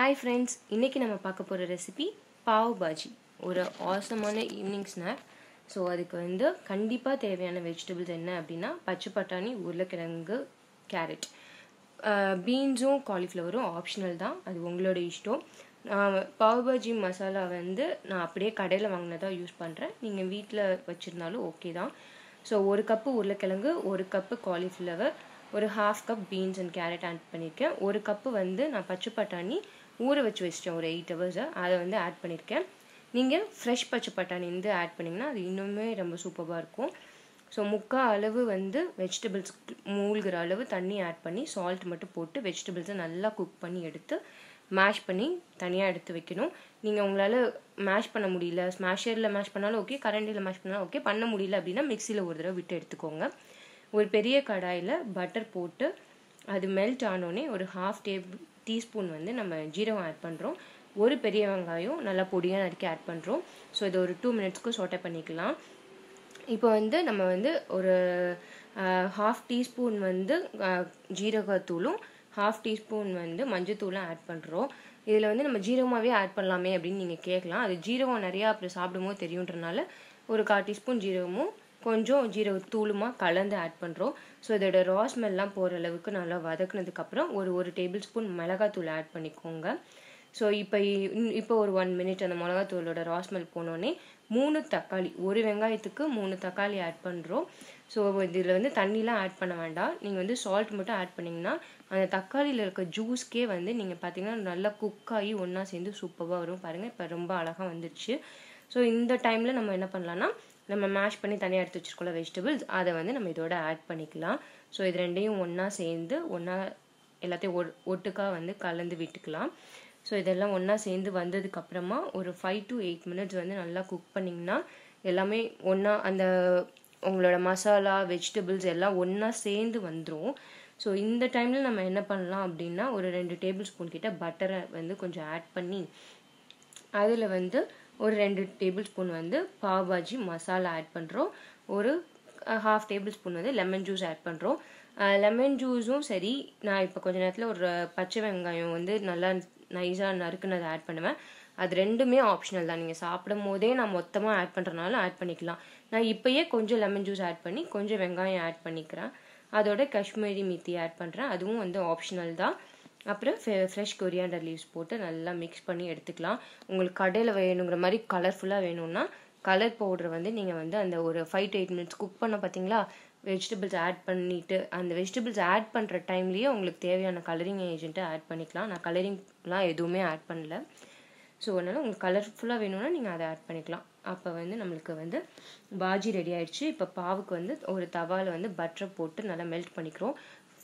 hi friends இன்றைக்கி நம்ம பார்க்க போகிற ரெசிபி பாவ் பாஜி ஒரு ஆசமான ஈவினிங் ஸ்நாக் ஸோ அதுக்கு வந்து கண்டிப்பாக தேவையான வெஜிடபிள்ஸ் என்ன அப்படின்னா பச்சை பட்டாணி உருளைக்கிழங்கு கேரட் பீன்ஸும் காலிஃப்ளவரும் ஆப்ஷனல் தான் அது உங்களோட இஷ்டம் பாவ் பாஜி மசாலா வந்து நான் அப்படியே கடையில் வாங்கினதாக யூஸ் பண்ணுறேன் நீங்கள் வீட்டில் வச்சுருந்தாலும் ஓகே தான் ஸோ ஒரு கப்பு உருளைக்கிழங்கு ஒரு கப்பு காலிஃப்ளவர் ஒரு half cup beans and carrot add பண்ணியிருக்கேன் ஒரு கப்பு வந்து நான் பச்சை பட்டாணி ஊற வச்சு வச்சிட்டேன் ஒரு எயிட் ஹவர்ஸை அதை வந்து ஆட் பண்ணியிருக்கேன் நீங்கள் ஃப்ரெஷ் பச்சை பட்டாணி வந்து ஆட் பண்ணிங்கன்னா அது இன்னுமே ரொம்ப சூப்பராக இருக்கும் ஸோ முக்கால் அளவு வந்து வெஜிடபிள்ஸ் மூழ்கிற அளவு தண்ணி ஆட் பண்ணி சால்ட் மட்டும் போட்டு வெஜிடபிள்ஸை நல்லா குக் பண்ணி எடுத்து மேஷ் பண்ணி தனியாக எடுத்து வைக்கணும் நீங்கள் உங்களால் மேஷ் பண்ண முடியல ஸ்மாஷரில் மேஷ் பண்ணாலும் ஓகே கரண்டியில் மேஷ் பண்ணாலும் ஓகே பண்ண முடியல அப்படின்னா மிக்சியில் ஒரு தடவை விட்டு எடுத்துக்கோங்க ஒரு பெரிய கடாயில் பட்டர் போட்டு அது மெல்ட் ஆனோடனே ஒரு ஹாஃப் டேபிள் டீஸ்பூன் வந்து நம்ம ஜீரகம் ஆட் பண்ணுறோம் ஒரு பெரிய வெங்காயம் நல்லா பொடியாக நறுக்கி ஆட் பண்ணுறோம் ஸோ இது ஒரு டூ மினிட்ஸ்க்கு சோட்டை பண்ணிக்கலாம் இப்போ வந்து நம்ம வந்து ஒரு ஹாஃப் டீஸ்பூன் வந்து ஜீரகத்தூளும் ஹாஃப் டீஸ்பூன் வந்து மஞ்சத்தூளும் ஆட் பண்ணுறோம் இதில் வந்து நம்ம ஜீரகமாகவே ஆட் பண்ணலாமே அப்படின்னு நீங்கள் கேட்கலாம் அது ஜீரகம் நிறையா அப்புறம் சாப்பிடும்போது தெரியுன்றனால ஒரு கால் டீஸ்பூன் ஜீரகமும் கொஞ்சம் ஜீரகத்தூளுமாக கலந்து ஆட் பண்ணுறோம் ஸோ இதோட ரா ஸ்மெல்லாம் போகிற அளவுக்கு நல்லா வதக்குனதுக்கப்புறம் ஒரு ஒரு டேபிள் ஸ்பூன் மிளகாத்தூள் ஆட் பண்ணிக்கோங்க ஸோ இப்போ இப்போ ஒரு ஒன் மினிட் அந்த மிளகாத்தூளோட ரா ஸ்மெல் போனோடனே மூணு தக்காளி ஒரு வெங்காயத்துக்கு மூணு தக்காளி ஆட் பண்ணுறோம் ஸோ இதில் வந்து தண்ணிலாம் ஆட் பண்ண வேண்டாம் நீங்கள் வந்து சால்ட் மட்டும் ஆட் பண்ணிங்கன்னா அந்த தக்காளியில் இருக்க ஜூஸ்க்கே வந்து நீங்கள் பார்த்தீங்கன்னா நல்லா குக் ஆகி ஒன்றா சேர்ந்து சூப்பராக வரும் பாருங்கள் இப்போ ரொம்ப அழகாக வந்துடுச்சு ஸோ இந்த டைமில் நம்ம என்ன பண்ணலான்னா நம்ம மேஷ் பண்ணி தனியாக எடுத்து வச்சிருக்கோம்ல வெஜிடபிள்ஸ் அதை வந்து நம்ம இதோட ஆட் பண்ணிக்கலாம் ஸோ இது ரெண்டையும் ஒன்றா சேர்ந்து ஒன்றா எல்லாத்தையும் ஒ ஒட்டுக்காக வந்து கலந்து விட்டுக்கலாம் ஸோ இதெல்லாம் ஒன்றா சேர்ந்து வந்ததுக்கப்புறமா ஒரு ஃபைவ் டு எயிட் மினிட்ஸ் வந்து நல்லா குக் பண்ணிங்கன்னா எல்லாமே ஒன்றா அந்த உங்களோட மசாலா வெஜிடபிள்ஸ் எல்லாம் ஒன்றா சேர்ந்து வந்துடும் ஸோ இந்த டைமில் நம்ம என்ன பண்ணலாம் அப்படின்னா ஒரு ரெண்டு டேபிள் ஸ்பூன் கிட்ட பட்டரை வந்து கொஞ்சம் ஆட் பண்ணி அதில் வந்து ஒரு ரெண்டு டேபிள் ஸ்பூன் வந்து பாவ் பாஜி மசாலா ஆட் பண்ணுறோம் ஒரு ஹாஃப் டேபிள் ஸ்பூன் வந்து லெமன் ஜூஸ் ஆட் பண்ணுறோம் லெமன் ஜூஸும் சரி நான் இப்போ கொஞ்ச நேரத்தில் ஒரு பச்சை வெங்காயம் வந்து நல்லா நைஸாக நறுக்குனதை ஆட் பண்ணுவேன் அது ரெண்டுமே ஆப்ஷனல் தான் நீங்கள் சாப்பிடும் போதே நான் மொத்தமாக ஆட் பண்ணுறனால ஆட் பண்ணிக்கலாம் நான் இப்போயே கொஞ்சம் லெமன் ஜூஸ் ஆட் பண்ணி கொஞ்சம் வெங்காயம் ஆட் பண்ணிக்கிறேன் அதோட காஷ்மீரி மீத்தி ஆட் பண்ணுறேன் அதுவும் வந்து ஆப்ஷனல் தான் அப்புறம் ஃப்ரெஷ் கொரியாண்டர் லீவ்ஸ் போட்டு நல்லா மிக்ஸ் பண்ணி எடுத்துக்கலாம் உங்களுக்கு கடையில் வேணுங்கிற மாதிரி கலர்ஃபுல்லாக வேணும்னா கலர் பவுடர் வந்து நீங்கள் வந்து அந்த ஒரு five to eight minutes cook பண்ண பார்த்தீங்களா வெஜிடபிள்ஸ் ஆட் பண்ணிவிட்டு அந்த வெஜிடபிள்ஸ் ஆட் பண்ணுற டைம்லேயே உங்களுக்கு தேவையான கலரிங் ஏஜென்ட்டை ஆட் பண்ணிக்கலாம் நான் கலரிங்லாம் எதுவுமே ஆட் பண்ணல ஸோ அதனால் உங்களுக்கு கலர்ஃபுல்லாக வேணும்னா நீங்கள் அதை ஆட் பண்ணிக்கலாம் அப்போ வந்து நம்மளுக்கு வந்து பாஜி ரெடி ஆயிடுச்சு இப்போ பாவுக்கு வந்து ஒரு தவாவில் வந்து பட்டரை போட்டு நல்லா மெல்ட் பண்ணிக்கிறோம்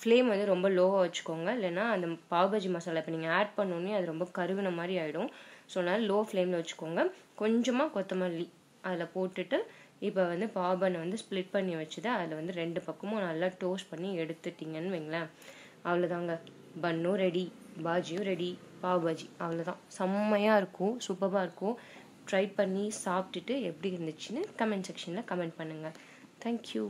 ஃப்ளேம் வந்து ரொம்ப லோவாக வச்சுக்கோங்க இல்லைனா அந்த பாவ்பஜி மசாலா இப்போ நீங்கள் ஆட் பண்ணோடனே அது ரொம்ப கருவின மாதிரி ஆகிடும் ஸோ அதனால் லோ ஃப்ளேமில் வச்சுக்கோங்க கொஞ்சமாக கொத்தமல்லி அதில் போட்டுட்டு இப்போ வந்து பாபனை வந்து ஸ்ப்ளிட் பண்ணி வச்சுது அதில் வந்து ரெண்டு பக்கமும் நல்லா டோஸ்ட் பண்ணி எடுத்துட்டிங்கன்னு வைங்களேன் அவ்வளோதாங்க பன்னும் ரெடி பாஜியும் ரெடி பாவ் பாஜி அவ்வளோதான் செம்மையாக இருக்கும் சூப்பராக இருக்கும் ட்ரை பண்ணி சாப்பிட்டுட்டு எப்படி இருந்துச்சுன்னு கமெண்ட் செக்ஷனில் கமெண்ட் பண்ணுங்கள் தேங்க்யூ